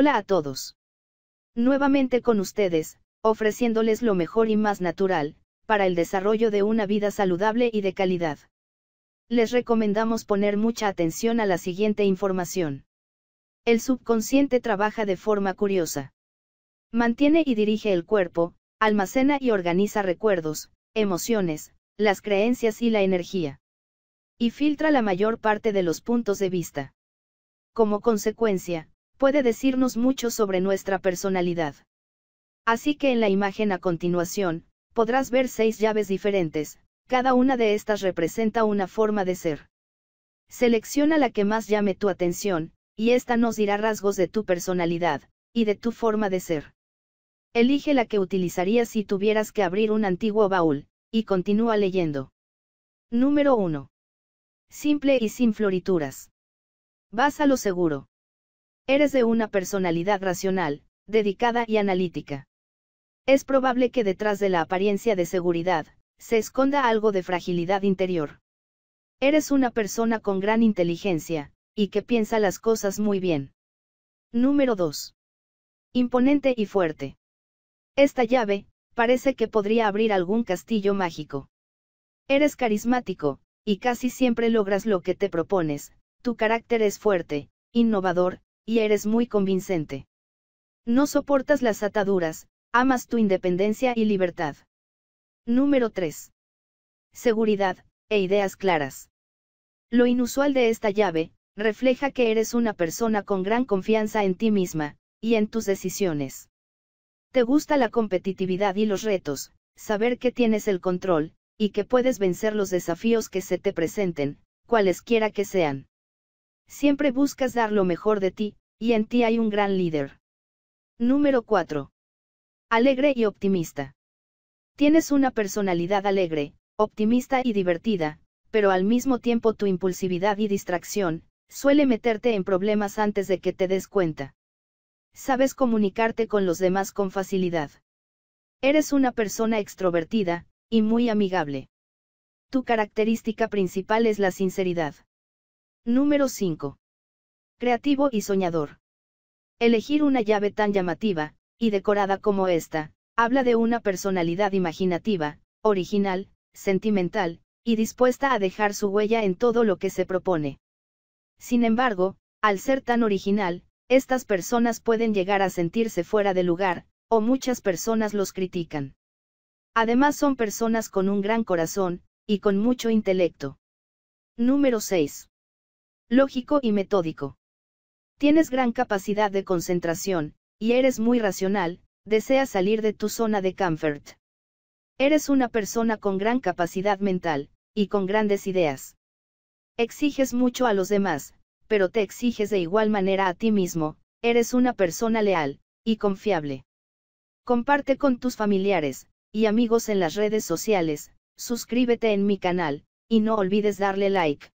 Hola a todos. Nuevamente con ustedes, ofreciéndoles lo mejor y más natural, para el desarrollo de una vida saludable y de calidad. Les recomendamos poner mucha atención a la siguiente información. El subconsciente trabaja de forma curiosa. Mantiene y dirige el cuerpo, almacena y organiza recuerdos, emociones, las creencias y la energía. Y filtra la mayor parte de los puntos de vista. Como consecuencia, puede decirnos mucho sobre nuestra personalidad. Así que en la imagen a continuación, podrás ver seis llaves diferentes, cada una de estas representa una forma de ser. Selecciona la que más llame tu atención, y esta nos dirá rasgos de tu personalidad, y de tu forma de ser. Elige la que utilizarías si tuvieras que abrir un antiguo baúl, y continúa leyendo. Número 1. Simple y sin florituras. Vas a lo seguro. Eres de una personalidad racional, dedicada y analítica. Es probable que detrás de la apariencia de seguridad, se esconda algo de fragilidad interior. Eres una persona con gran inteligencia, y que piensa las cosas muy bien. Número 2. Imponente y fuerte. Esta llave, parece que podría abrir algún castillo mágico. Eres carismático, y casi siempre logras lo que te propones, tu carácter es fuerte, innovador, y eres muy convincente. No soportas las ataduras, amas tu independencia y libertad. Número 3. Seguridad, e ideas claras. Lo inusual de esta llave, refleja que eres una persona con gran confianza en ti misma, y en tus decisiones. Te gusta la competitividad y los retos, saber que tienes el control, y que puedes vencer los desafíos que se te presenten, cualesquiera que sean. Siempre buscas dar lo mejor de ti, y en ti hay un gran líder. Número 4. Alegre y optimista. Tienes una personalidad alegre, optimista y divertida, pero al mismo tiempo tu impulsividad y distracción, suele meterte en problemas antes de que te des cuenta. Sabes comunicarte con los demás con facilidad. Eres una persona extrovertida, y muy amigable. Tu característica principal es la sinceridad. Número 5. Creativo y soñador. Elegir una llave tan llamativa, y decorada como esta, habla de una personalidad imaginativa, original, sentimental, y dispuesta a dejar su huella en todo lo que se propone. Sin embargo, al ser tan original, estas personas pueden llegar a sentirse fuera de lugar, o muchas personas los critican. Además son personas con un gran corazón, y con mucho intelecto. Número 6 lógico y metódico. Tienes gran capacidad de concentración, y eres muy racional, deseas salir de tu zona de comfort. Eres una persona con gran capacidad mental, y con grandes ideas. Exiges mucho a los demás, pero te exiges de igual manera a ti mismo, eres una persona leal, y confiable. Comparte con tus familiares, y amigos en las redes sociales, suscríbete en mi canal, y no olvides darle like.